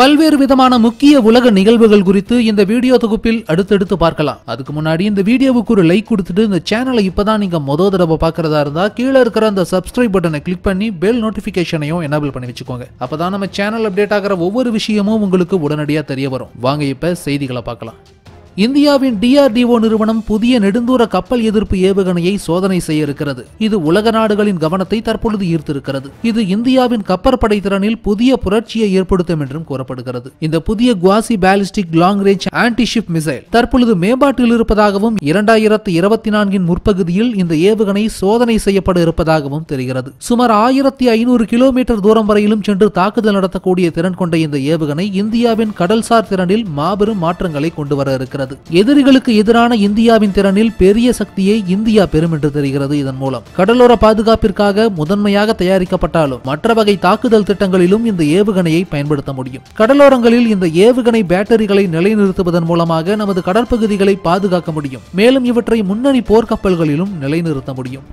பல்வேறு விதமான முக்கிய உலக நிகழ்வுகள் குறித்து இந்த வீடியோ தொகுப்பில் அடுத்தடுத்து பார்க்கலாம் அதுக்கு முன்னாடி இந்த வீடியோவுக்கு ஒரு லைக் கொடுத்துட்டு இந்த சேனலை இப்பதான் நீங்க மொதல் தடவை பாக்குறதா இருந்தா கீழே இருக்கிற அந்த சப்ஸ்கிரைப் பட்டனை கிளிக் பண்ணி பெல் நோட்டிபிகேஷனையும் எனபிள் பண்ணி வச்சுக்கோங்க அப்பதான் நம்ம சேனல் அப்டேட் ஆகிற ஒவ்வொரு விஷயமும் உங்களுக்கு உடனடியாக தெரிய வரும் வாங்க இப்ப செய்திகளை பார்க்கலாம் இந்தியாவின் டிஆர்டிஓ நிறுவனம் புதிய நெடுந்தூர கப்பல் எதிர்ப்பு ஏவுகணையை சோதனை செய்ய இருக்கிறது இது உலக நாடுகளின் கவனத்தை தற்பொழுது ஈர்த்திருக்கிறது இது இந்தியாவின் கப்பற்படை திறனில் புதிய புரட்சியை ஏற்படுத்தும் என்றும் கூறப்படுகிறது இந்த புதிய quasi ballistic long range antiship missile தற்பொழுது மேம்பாட்டில் இருப்பதாகவும் இரண்டாயிரத்து இருபத்தி நான்கின் முற்பகுதியில் இந்த ஏவுகணை சோதனை செய்யப்பட இருப்பதாகவும் தெரிகிறது சுமார் ஆயிரத்தி ஐநூறு கிலோமீட்டர் தூரம் வரையிலும் சென்று தாக்குதல் நடத்தக்கூடிய திறன் கொண்ட இந்த ஏவுகணை இந்தியாவின் கடல்சார் திறனில் மாபெரும் மாற்றங்களை கொண்டு வர இருக்கிறது இருக்கிறது எதிரிகளுக்கு எதிரான இந்தியாவின் திறனில் பெரிய சக்தியை இந்தியா பெறும் என்று தெரிகிறது இதன் மூலம் கடலோர பாதுகாப்பிற்காக முதன்மையாக தயாரிக்கப்பட்டாலும் மற்ற வகை தாக்குதல் திட்டங்களிலும் இந்த ஏவுகணையை பயன்படுத்த முடியும் கடலோரங்களில் இந்த ஏவுகணை பேட்டரிகளை நிலைநிறுத்துவதன் மூலமாக நமது கடற்பகுதிகளை பாதுகாக்க முடியும் மேலும் இவற்றை முன்னணி போர்க்கப்பல்களிலும் நிலைநிறுத்த முடியும்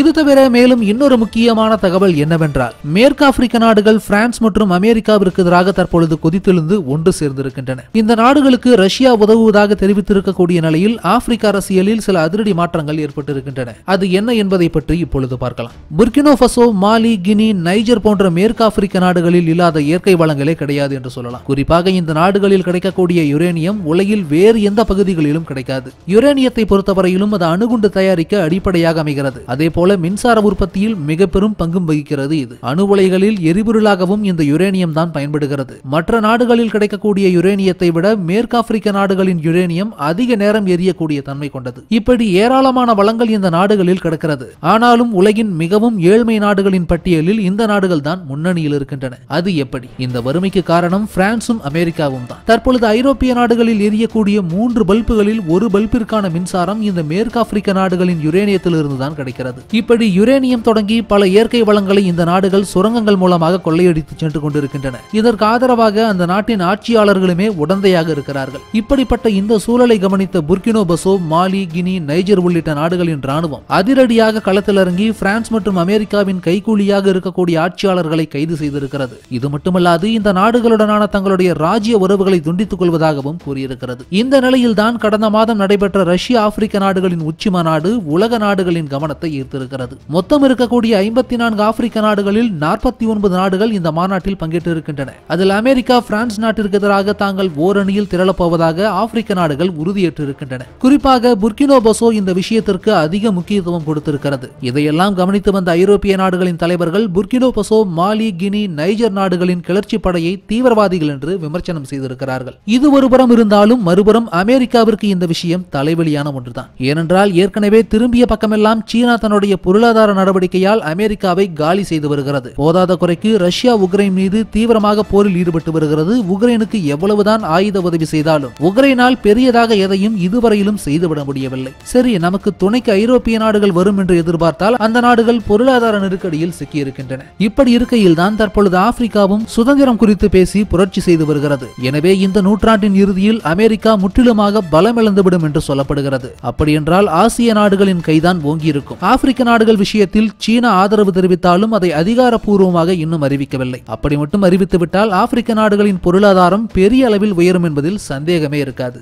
இது தவிர மேலும் இன்னொரு முக்கியமான தகவல் என்னவென்றால் மேற்கு ஆப்பிரிக்க நாடுகள் பிரான்ஸ் மற்றும் அமெரிக்காவிற்கு எதிராக தற்பொழுது கொதித்தெழுந்து ஒன்று சேர்ந்திருக்கின்றன இந்த நாடுகளுக்கு ரஷ்யா உதவுவதாக தெரிவித்திருக்கக்கூடிய நிலையில் ஆப்பிரிக்க அரசியலில் சில அதிரடி மாற்றங்கள் ஏற்பட்டிருக்கின்றன அது என்ன என்பதை பற்றி இப்பொழுது பார்க்கலாம் Burkina Faso Mali Guinea Niger போன்ற மேற்கு ஆப்பிரிக்க நாடுகளில் இல்லாத இயற்கை வளங்களே கிடையாது என்று சொல்லலாம் குறிப்பாக இந்த நாடுகளில் கிடைக்கக்கூடிய யுரேனியம் உலகில் வேறு எந்த பகுதிகளிலும் கிடைக்காது யுரேனியத்தை பொறுத்தவரையிலும் அது அணுகுண்டு தயாரிக்க அடிப்படையாக அமைகிறது அதே போல போல மின்சார உற்பத்தியில் மிக பெரும் பங்கும் வகிக்கிறது இது அணு உலைகளில் எரிபொருளாகவும் இந்த யுரேனியம் தான் பயன்படுகிறது மற்ற நாடுகளில் கிடைக்கக்கூடிய யுரேனியத்தை விட மேற்காப்பிரிக்க நாடுகளின் யுரேனியம் அதிக நேரம் எரியக்கூடிய தன்மை கொண்டது இப்படி ஏராளமான வளங்கள் இந்த நாடுகளில் கிடக்கிறது ஆனாலும் உலகின் மிகவும் ஏழ்மை நாடுகளின் பட்டியலில் இந்த நாடுகள் தான் முன்னணியில் இருக்கின்றன அது எப்படி இந்த வறுமைக்கு காரணம் பிரான்சும் அமெரிக்காவும் தான் தற்பொழுது ஐரோப்பிய நாடுகளில் எரியக்கூடிய மூன்று பல்புகளில் ஒரு பல்பிற்கான மின்சாரம் இந்த ஆப்பிரிக்க நாடுகளின் யுரேனியத்திலிருந்து தான் கிடைக்கிறது இப்படி யுரேனியம் தொடங்கி பல இயற்கை வளங்களை இந்த நாடுகள் சுரங்கங்கள் மூலமாக கொள்ளையடித்து சென்று கொண்டிருக்கின்றன இதற்கு ஆதரவாக அந்த நாட்டின் ஆட்சியாளர்களுமே உடந்தையாக இருக்கிறார்கள் இப்படிப்பட்ட இந்த சூழலை கவனித்த Burkina Faso Mali Guinea Niger உள்ளிட்ட நாடுகளின் ராணுவம் அதிரடியாக களத்தில் இறங்கி பிரான்ஸ் மற்றும் அமெரிக்காவின் கைகூலியாக இருக்கக்கூடிய ஆட்சியாளர்களை கைது செய்திருக்கிறது இது மட்டுமல்லாது இந்த நாடுகளுடனான தங்களுடைய ராஜ்ய உறவுகளை துண்டித்துக் கொள்வதாகவும் கூறியிருக்கிறது இந்த நிலையில்தான் கடந்த மாதம் நடைபெற்ற ரஷ்ய ஆப்பிரிக்க நாடுகளின் உச்சி மாநாடு உலக நாடுகளின் கவனத்தை ஈர்த்திருக்கிறது இருக்கிறது மொத்தம் இருக்கக்கூடிய ஐம்பத்தி நான்கு ஆப்பிரிக்க நாடுகளில் நாற்பத்தி ஒன்பது நாடுகள் இந்த மாநாட்டில் பங்கேற்று இருக்கின்றன அதில் அமெரிக்கா பிரான்ஸ் நாட்டிற்கு எதிராக தாங்கள் ஓரணியில் திரளப்போவதாக ஆப்பிரிக்க நாடுகள் உறுதியேற்று இருக்கின்றன குறிப்பாக புர்கினோ பசோ இந்த விஷயத்திற்கு அதிக முக்கியத்துவம் கொடுத்திருக்கிறது இதையெல்லாம் கவனித்து வந்த ஐரோப்பிய நாடுகளின் தலைவர்கள் Burkina Faso Mali Guinea Niger நாடுகளின் கிளர்ச்சி படையை தீவிரவாதிகள் என்று விமர்சனம் செய்திருக்கிறார்கள் இது ஒருபுறம் இருந்தாலும் மறுபுறம் அமெரிக்காவிற்கு இந்த விஷயம் தலைவலியான ஒன்றுதான் ஏனென்றால் ஏற்கனவே திரும்பிய பக்கமெல்லாம் சீனா தன்னுடைய தன்னுடைய பொருளாதார நடவடிக்கையால் அமெரிக்காவை காலி செய்து வருகிறது போதாத குறைக்கு ரஷ்யா உக்ரைன் மீது தீவிரமாக போரில் ஈடுபட்டு வருகிறது உக்ரைனுக்கு எவ்வளவுதான் ஆயுத உதவி செய்தாலும் உக்ரைனால் பெரியதாக எதையும் இதுவரையிலும் செய்துவிட முடியவில்லை சரி நமக்கு துணைக்கு ஐரோப்பிய நாடுகள் வரும் என்று எதிர்பார்த்தால் அந்த நாடுகள் பொருளாதார நெருக்கடியில் சிக்கியிருக்கின்றன இப்படி இருக்கையில் தான் தற்பொழுது ஆப்பிரிக்காவும் சுதந்திரம் குறித்து பேசி புரட்சி செய்து வருகிறது எனவே இந்த நூற்றாண்டின் இறுதியில் அமெரிக்கா முற்றிலுமாக பலமிழந்துவிடும் என்று சொல்லப்படுகிறது அப்படியென்றால் ஆசிய நாடுகளின் கைதான் ஓங்கியிருக்கும் ஆப்பிரிக்க அமெரிக்க நாடுகள் விஷயத்தில் சீனா ஆதரவு தெரிவித்தாலும் அதை அதிகாரப்பூர்வமாக இன்னும் அறிவிக்கவில்லை அப்படி மட்டும் அறிவித்துவிட்டால் ஆப்பிரிக்க நாடுகளின் பொருளாதாரம் பெரிய அளவில் உயரும் என்பதில் சந்தேகமே இருக்காது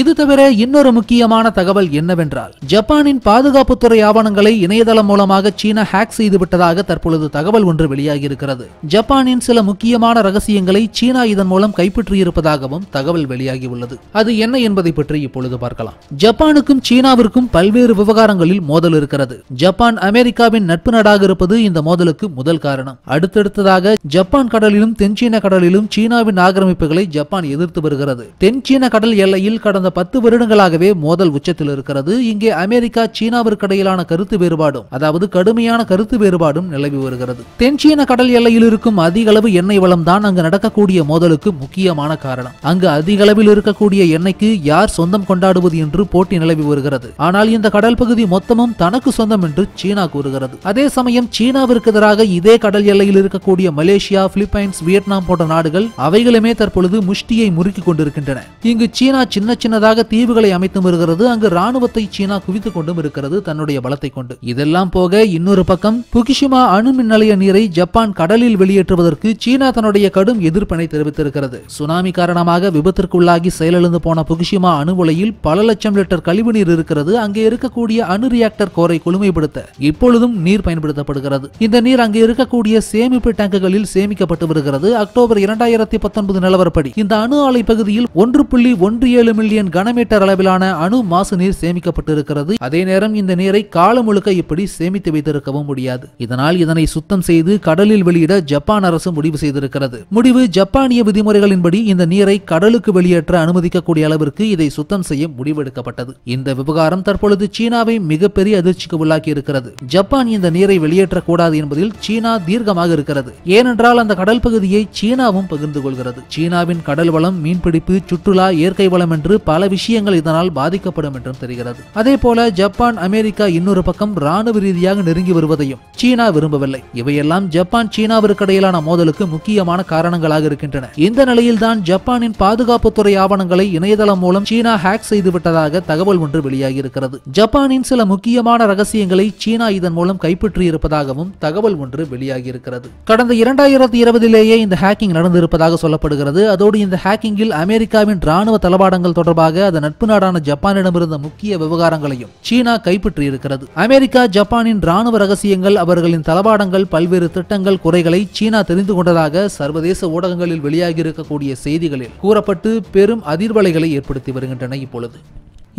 இது தவிர இன்னொரு முக்கியமான தகவல் என்னவென்றால் ஜப்பானின் பாதுகாப்புத்துறை ஆவணங்களை இணையதளம் மூலமாக சீனா ஹேக் செய்துவிட்டதாக தற்பொழுது தகவல் ஒன்று வெளியாகியிருக்கிறது ஜப்பானின் சில முக்கியமான ரகசியங்களை சீனா இதன் மூலம் கைப்பற்றியிருப்பதாகவும் தகவல் வெளியாகியுள்ளது அது என்ன என்பதை பற்றி இப்பொழுது பார்க்கலாம் ஜப்பானுக்கும் சீனாவிற்கும் பல்வேறு விவகாரங்களில் மோதல் இருக்கிறது ஜப்பான் அமெரிக்காவின் நட்பு நாடாக இருப்பது இந்த மோதலுக்கு முதல் காரணம் அடுத்தடுத்ததாக ஜப்பான் கடலிலும் தென்சீன கடலிலும் சீனாவின் ஆக்கிரமிப்புகளை ஜப்பான் எதிர்த்து வருகிறது தென்சீன கடல் எல்லையில் கடல் கடந்த பத்து வருடங்களாகவே மோதல் உச்சத்தில் இருக்கிறது இங்கே அமெரிக்கா சீனாவிற்கு இடையிலான கருத்து வேறுபாடும் அதாவது கடுமையான கருத்து வேறுபாடும் நிலவி வருகிறது தென்சீன கடல் எல்லையில் இருக்கும் அதிக அளவு எண்ணெய் வளம் தான் அங்கு நடக்கக்கூடிய மோதலுக்கு முக்கியமான காரணம் அங்கு அதிக அளவில் இருக்கக்கூடிய எண்ணெய்க்கு யார் சொந்தம் கொண்டாடுவது என்று போட்டி நிலவி வருகிறது ஆனால் இந்த கடல் பகுதி மொத்தமும் தனக்கு சொந்தம் என்று சீனா கூறுகிறது அதே சமயம் சீனாவிற்கு எதிராக இதே கடல் எல்லையில் இருக்கக்கூடிய மலேசியா பிலிப்பைன்ஸ் வியட்நாம் போன்ற நாடுகள் அவைகளுமே தற்பொழுது முஷ்டியை முறுக்கிக் கொண்டிருக்கின்றன இங்கு சீனா சின்ன சின்னதாக தீவுகளை அமைத்தும் வருகிறது அங்கு ராணுவத்தை சீனா குவித்துக் கொண்டும் இருக்கிறது தன்னுடைய பலத்தை கொண்டு இதெல்லாம் போக இன்னொரு பக்கம் புகிஷிமா அணு மின் நிலைய நீரை ஜப்பான் கடலில் வெளியேற்றுவதற்கு சீனா தன்னுடைய கடும் எதிர்ப்பினை தெரிவித்திருக்கிறது சுனாமி காரணமாக விபத்திற்குள்ளாகி செயலிழந்து போன புகிஷிமா அணு உலையில் பல லட்சம் லிட்டர் கழிவு நீர் இருக்கிறது அங்கே இருக்கக்கூடிய அணு ரியாக்டர் கோரை குளுமைப்படுத்த இப்பொழுதும் நீர் பயன்படுத்தப்படுகிறது இந்த நீர் அங்கே இருக்கக்கூடிய சேமிப்பு டேங்குகளில் சேமிக்கப்பட்டு வருகிறது அக்டோபர் இரண்டாயிரத்தி பத்தொன்பது நிலவரப்படி இந்த அணு ஆலை பகுதியில் ஒன்று புள்ளி ஒன்று ஏழு மில்லியன் மில்லியன் கனமீட்டர் அளவிலான அணு மாசு நீர் சேமிக்கப்பட்டிருக்கிறது அதே நேரம் இந்த நீரை காலம் முழுக்க இப்படி சேமித்து வைத்திருக்கவும் முடியாது இதனால் இதனை சுத்தம் செய்து கடலில் வெளியிட ஜப்பான் அரசு முடிவு செய்திருக்கிறது முடிவு ஜப்பானிய விதிமுறைகளின்படி இந்த நீரை கடலுக்கு வெளியேற்ற அனுமதிக்கக்கூடிய அளவிற்கு இதை சுத்தம் செய்ய முடிவெடுக்கப்பட்டது இந்த விவகாரம் தற்பொழுது சீனாவை மிகப்பெரிய அதிர்ச்சிக்கு உள்ளாக்கி இருக்கிறது ஜப்பான் இந்த நீரை வெளியேற்றக்கூடாது என்பதில் சீனா தீர்க்கமாக இருக்கிறது ஏனென்றால் அந்த கடல் பகுதியை சீனாவும் பகிர்ந்து கொள்கிறது சீனாவின் கடல் வளம் மீன்பிடிப்பு சுற்றுலா இயற்கை வளம் என்று பல விஷயங்கள் இதனால் பாதிக்கப்படும் என்றும் தெரிகிறது அதே போல ஜப்பான் அமெரிக்கா இன்னொரு பக்கம் ராணுவ ரீதியாக நெருங்கி வருவதையும் சீனா விரும்பவில்லை இவையெல்லாம் ஜப்பான் சீனாவிற்கு இடையிலான மோதலுக்கு முக்கியமான காரணங்களாக இருக்கின்றன இந்த தான் ஜப்பானின் பாதுகாப்புத்துறை ஆவணங்களை இணையதளம் மூலம் சீனா ஹேக் செய்துவிட்டதாக தகவல் ஒன்று வெளியாகியிருக்கிறது ஜப்பானின் சில முக்கியமான ரகசியங்களை சீனா இதன் மூலம் கைப்பற்றியிருப்பதாகவும் தகவல் ஒன்று வெளியாகியிருக்கிறது கடந்த இரண்டாயிரத்தி இருபதிலேயே இந்த ஹேக்கிங் நடந்திருப்பதாக சொல்லப்படுகிறது அதோடு இந்த ஹேக்கிங்கில் அமெரிக்காவின் ராணுவ தளபாடங்கள் தொடர்பாக தொடர்பாக அதன் நட்பு நாடான ஜப்பானிடமிருந்த முக்கிய விவகாரங்களையும் சீனா கைப்பற்றியிருக்கிறது அமெரிக்கா ஜப்பானின் ராணுவ ரகசியங்கள் அவர்களின் தளபாடங்கள் பல்வேறு திட்டங்கள் குறைகளை சீனா தெரிந்து கொண்டதாக சர்வதேச ஊடகங்களில் வெளியாகி இருக்கக்கூடிய செய்திகளில் கூறப்பட்டு பெரும் அதிர்வலைகளை ஏற்படுத்தி வருகின்றன இப்பொழுது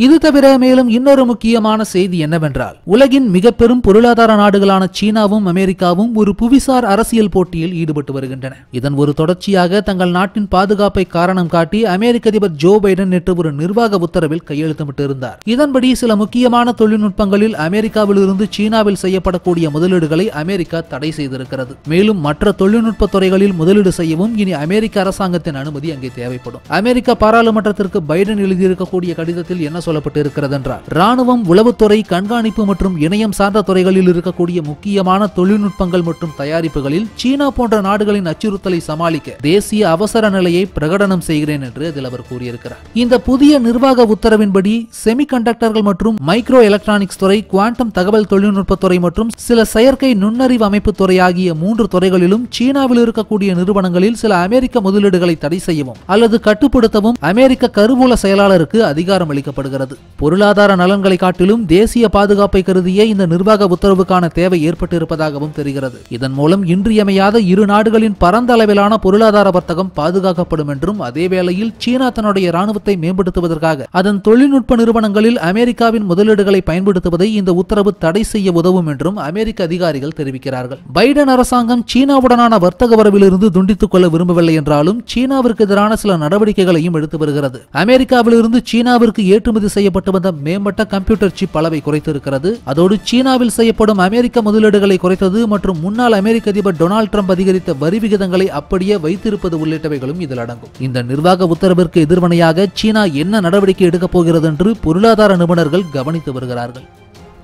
இது தவிர மேலும் இன்னொரு முக்கியமான செய்தி என்னவென்றால் உலகின் மிக பெரும் பொருளாதார நாடுகளான சீனாவும் அமெரிக்காவும் ஒரு புவிசார் அரசியல் போட்டியில் ஈடுபட்டு வருகின்றன இதன் ஒரு தொடர்ச்சியாக தங்கள் நாட்டின் பாதுகாப்பை காரணம் காட்டி அமெரிக்க அதிபர் ஜோ பைடன் நேற்று ஒரு நிர்வாக உத்தரவில் இருந்தார் இதன்படி சில முக்கியமான தொழில்நுட்பங்களில் அமெரிக்காவில் இருந்து சீனாவில் செய்யப்படக்கூடிய முதலீடுகளை அமெரிக்கா தடை செய்திருக்கிறது மேலும் மற்ற தொழில்நுட்ப துறைகளில் முதலீடு செய்யவும் இனி அமெரிக்க அரசாங்கத்தின் அனுமதி அங்கே தேவைப்படும் அமெரிக்க பாராளுமன்றத்திற்கு பைடன் எழுதியிருக்கக்கூடிய கடிதத்தில் என்ன சொல்லப்பட்டு இருக்கிறது என்றார் ராணுவம் உளவுத்துறை கண்காணிப்பு மற்றும் இணையம் சார்ந்த துறைகளில் இருக்கக்கூடிய முக்கியமான தொழில்நுட்பங்கள் மற்றும் தயாரிப்புகளில் சீனா போன்ற நாடுகளின் அச்சுறுத்தலை சமாளிக்க தேசிய அவசர நிலையை பிரகடனம் செய்கிறேன் என்று அதில் அவர் கூறியிருக்கிறார் இந்த புதிய நிர்வாக உத்தரவின்படி செமிகண்டக்டர்கள் மற்றும் மைக்ரோ எலக்ட்ரானிக்ஸ் துறை குவாண்டம் தகவல் தொழில்நுட்பத்துறை மற்றும் சில செயற்கை நுண்ணறிவு அமைப்பு துறை ஆகிய மூன்று துறைகளிலும் சீனாவில் இருக்கக்கூடிய நிறுவனங்களில் சில அமெரிக்க முதலீடுகளை தடை செய்யவும் அல்லது கட்டுப்படுத்தவும் அமெரிக்க கருவூல செயலாளருக்கு அதிகாரம் அளிக்கப்படுகிறது காணப்படுகிறது பொருளாதார நலன்களை காட்டிலும் தேசிய பாதுகாப்பை கருதிய இந்த நிர்வாக உத்தரவுக்கான தேவை ஏற்பட்டிருப்பதாகவும் தெரிகிறது இதன் மூலம் இன்றியமையாத இரு நாடுகளின் பரந்த அளவிலான பொருளாதார வர்த்தகம் பாதுகாக்கப்படும் என்றும் அதேவேளையில் சீனா தன்னுடைய ராணுவத்தை மேம்படுத்துவதற்காக அதன் தொழில்நுட்ப நிறுவனங்களில் அமெரிக்காவின் முதலீடுகளை பயன்படுத்துவதை இந்த உத்தரவு தடை செய்ய உதவும் என்றும் அமெரிக்க அதிகாரிகள் தெரிவிக்கிறார்கள் பைடன் அரசாங்கம் சீனாவுடனான வர்த்தக வரவிலிருந்து துண்டித்துக் கொள்ள விரும்பவில்லை என்றாலும் சீனாவிற்கு எதிரான சில நடவடிக்கைகளையும் எடுத்து வருகிறது அமெரிக்காவிலிருந்து சீனாவிற்கு ஏற்றுமதி உற்பத்தி செய்யப்பட்டு வந்த மேம்பட்ட கம்ப்யூட்டர் சிப் அளவை குறைத்திருக்கிறது அதோடு சீனாவில் செய்யப்படும் அமெரிக்க முதலீடுகளை குறைத்தது மற்றும் முன்னாள் அமெரிக்க அதிபர் டொனால்டு ட்ரம்ப் அதிகரித்த வரி விகிதங்களை அப்படியே வைத்திருப்பது உள்ளிட்டவைகளும் இதில் அடங்கும் இந்த நிர்வாக உத்தரவிற்கு எதிர்வனையாக சீனா என்ன நடவடிக்கை எடுக்கப் போகிறது என்று பொருளாதார நிபுணர்கள் கவனித்து வருகிறார்கள்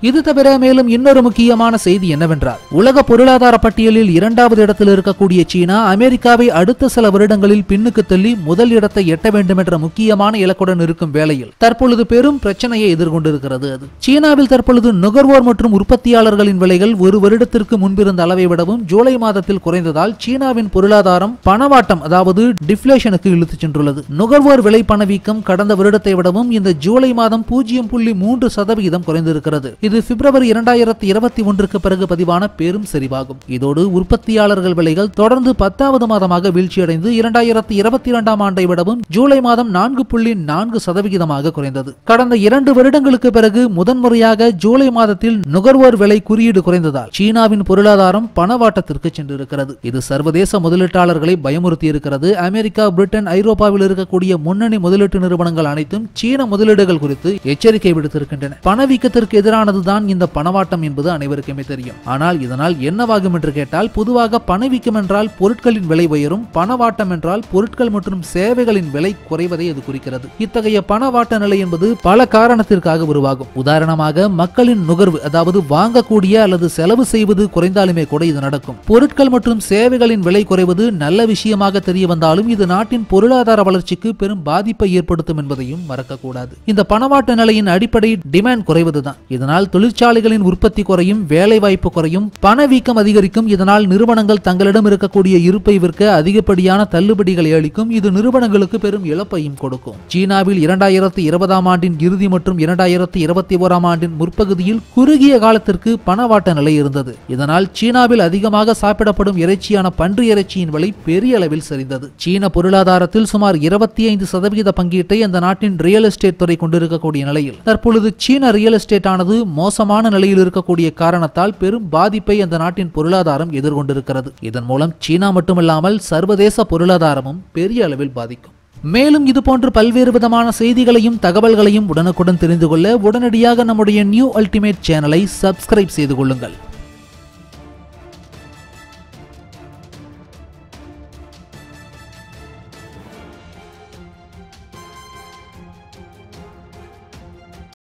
இது தவிர மேலும் இன்னொரு முக்கியமான செய்தி என்னவென்றால் உலக பொருளாதார பட்டியலில் இரண்டாவது இடத்தில் இருக்கக்கூடிய சீனா அமெரிக்காவை அடுத்த சில வருடங்களில் பின்னுக்கு தள்ளி முதல் இடத்தை எட்ட வேண்டும் என்ற முக்கியமான இலக்குடன் இருக்கும் வேளையில் தற்பொழுது பெரும் பிரச்சனையை எதிர்கொண்டிருக்கிறது அது சீனாவில் தற்பொழுது நுகர்வோர் மற்றும் உற்பத்தியாளர்களின் விலைகள் ஒரு வருடத்திற்கு முன்பிருந்த அளவை விடவும் ஜூலை மாதத்தில் குறைந்ததால் சீனாவின் பொருளாதாரம் பணவாட்டம் அதாவது டிஃப்ளேஷனுக்கு இழுத்துச் சென்றுள்ளது நுகர்வோர் விலை பணவீக்கம் கடந்த வருடத்தை விடவும் இந்த ஜூலை மாதம் பூஜ்ஜியம் புள்ளி மூன்று சதவிகிதம் குறைந்திருக்கிறது இது பிப்ரவரி இரண்டாயிரத்தி இருபத்தி ஒன்றுக்கு பிறகு பதிவான பெரும் சரிவாகும் இதோடு உற்பத்தியாளர்கள் விலைகள் தொடர்ந்து பத்தாவது மாதமாக வீழ்ச்சியடைந்து இரண்டாயிரத்தி இருபத்தி இரண்டாம் ஆண்டை விடவும் ஜூலை மாதம் நான்கு புள்ளி நான்கு சதவிகிதமாக குறைந்தது கடந்த இரண்டு வருடங்களுக்கு பிறகு முதன்முறையாக ஜூலை மாதத்தில் நுகர்வோர் விலை குறியீடு குறைந்ததால் சீனாவின் பொருளாதாரம் பணவாட்டத்திற்கு சென்றிருக்கிறது இது சர்வதேச முதலீட்டாளர்களை பயமுறுத்தி இருக்கிறது அமெரிக்கா பிரிட்டன் ஐரோப்பாவில் இருக்கக்கூடிய முன்னணி முதலீட்டு நிறுவனங்கள் அனைத்தும் சீன முதலீடுகள் குறித்து எச்சரிக்கை விடுத்திருக்கின்றன பணவீக்கத்திற்கு எதிரானது தான் இந்த பணவாட்டம் என்பது அனைவருக்குமே தெரியும் ஆனால் இதனால் என்னவாகும் என்று கேட்டால் பொதுவாக பணவீக்கம் என்றால் பொருட்களின் விலை உயரும் பணவாட்டம் என்றால் பொருட்கள் மற்றும் சேவைகளின் விலை குறைவதை அது குறிக்கிறது இத்தகைய பணவாட்ட நிலை என்பது பல காரணத்திற்காக உருவாகும் உதாரணமாக மக்களின் நுகர்வு அதாவது வாங்கக்கூடிய அல்லது செலவு செய்வது குறைந்தாலுமே கூட இது நடக்கும் பொருட்கள் மற்றும் சேவைகளின் விலை குறைவது நல்ல விஷயமாக தெரிய வந்தாலும் இது நாட்டின் பொருளாதார வளர்ச்சிக்கு பெரும் பாதிப்பை ஏற்படுத்தும் என்பதையும் மறக்கக்கூடாது இந்த பணவாட்ட நிலையின் அடிப்படை டிமாண்ட் குறைவதுதான் இதனால் தொழிற்சாலைகளின் உற்பத்தி குறையும் வேலைவாய்ப்பு குறையும் பணவீக்கம் அதிகரிக்கும் இதனால் நிறுவனங்கள் தங்களிடம் இருக்கக்கூடிய இருப்பை விற்க அதிகப்படியான தள்ளுபடிகளை அளிக்கும் இது நிறுவனங்களுக்கு பெரும் இழப்பையும் கொடுக்கும் சீனாவில் இரண்டாயிரத்தி இருபதாம் ஆண்டின் இறுதி மற்றும் இரண்டாயிரத்தி இருபத்தி ஓராம் ஆண்டின் முற்பகுதியில் குறுகிய காலத்திற்கு பணவாட்ட நிலை இருந்தது இதனால் சீனாவில் அதிகமாக சாப்பிடப்படும் இறைச்சியான பன்றி இறைச்சியின் விலை பெரிய அளவில் சரிந்தது சீன பொருளாதாரத்தில் சுமார் இருபத்தி ஐந்து சதவீத பங்கீட்டை அந்த நாட்டின் ரியல் எஸ்டேட் துறை கொண்டிருக்கக்கூடிய நிலையில் தற்பொழுது சீன ரியல் எஸ்டேட் ஆனது மோசமான நிலையில் இருக்கக்கூடிய காரணத்தால் பெரும் பாதிப்பை அந்த நாட்டின் பொருளாதாரம் எதிர்கொண்டிருக்கிறது இதன் மூலம் சீனா மட்டுமில்லாமல் சர்வதேச பொருளாதாரமும் பெரிய அளவில் பாதிக்கும் மேலும் இதுபோன்று பல்வேறு விதமான செய்திகளையும் தகவல்களையும் உடனுக்குடன் தெரிந்து கொள்ள உடனடியாக நம்முடைய நியூ அல்டிமேட் சேனலை சப்ஸ்கிரைப் செய்து கொள்ளுங்கள்